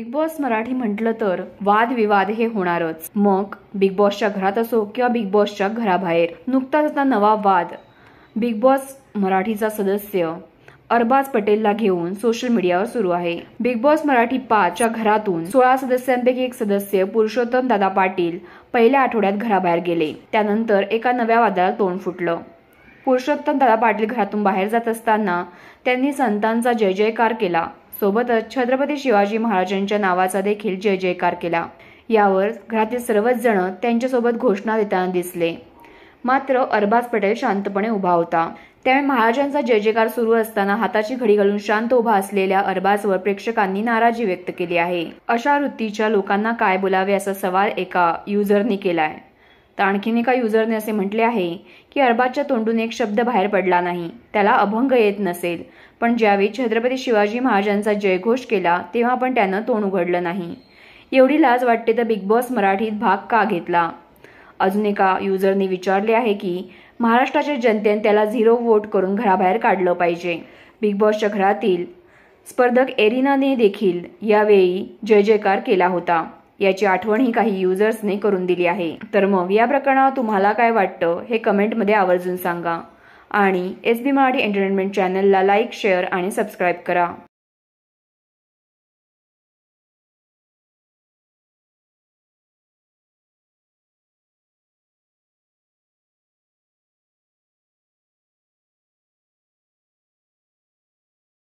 big boss Marathi म्हटलं तर वादविवाद हे होणारच मग बिग बॉसच्या घरात असो किंवा बिग बॉसच्या घराबाहेर नुकताच आता नवा वाद बिग बॉस मराठीचा सदस्य अरबाज पटेलला घेऊन सोशल मीडियावर सुरू आहे बिग बॉस मराठी पाचच्या घरातून सोळा सदस्यांपैकी एक सदस्य पुरुषोत्तम दादा पाटील पहिल्या आठवड्यात घराबाहेर गेले त्यानंतर एका नव्या वादाला तोंड फुटलं पुरुषोत्तम दादा पाटील घरातून बाहेर जात असताना त्यांनी संतांचा जय जयकार केला सोबतच छत्रपती शिवाजी महाराजांच्या नावाचा देखील जय जयकार केला यावर घरातील सर्वच जण त्यांच्यासोबत घोषणा देताना दिसले मात्र अरबाज पटेल शांतपणे उभा होता त्यामुळे महाराजांचा जय जयकार सुरू असताना हाताची घडी घालून शांत उभा असलेल्या अरबाजवर प्रेक्षकांनी नाराजी व्यक्त केली आहे अशा वृत्तीच्या लोकांना काय बोलावे असा सवाल एका युजरने केलाय तर आणखीन एका युजरने असे म्हटले आहे की अरबाजच्या तोंडून एक शब्द बाहेर पडला नाही त्याला अभंग येत नसेल पण ज्यावेळी छत्रपती शिवाजी महाराजांचा जयघोष केला तेव्हा पण त्यानं तोंड उघडलं नाही एवढी लाज वाटते तर बिग बॉस मराठीत भाग का घेतला अजून एका युजरने विचारले आहे की महाराष्ट्राच्या जनतेने त्याला झिरो वोट करून घराबाहेर काढलं पाहिजे बिग बॉसच्या घरातील स्पर्धक एरिनाने देखील यावेळी जय जयकार केला होता याची आठवणही काही युजर्सने करून दिली आहे तर मग या प्रकरणावर तुम्हाला काय वाटतं हे कमेंटमध्ये आवर्जून सांगा आणि एस बी मराठी एंटरटेनमेंट चॅनलला लाईक शेअर आणि सबस्क्राईब करा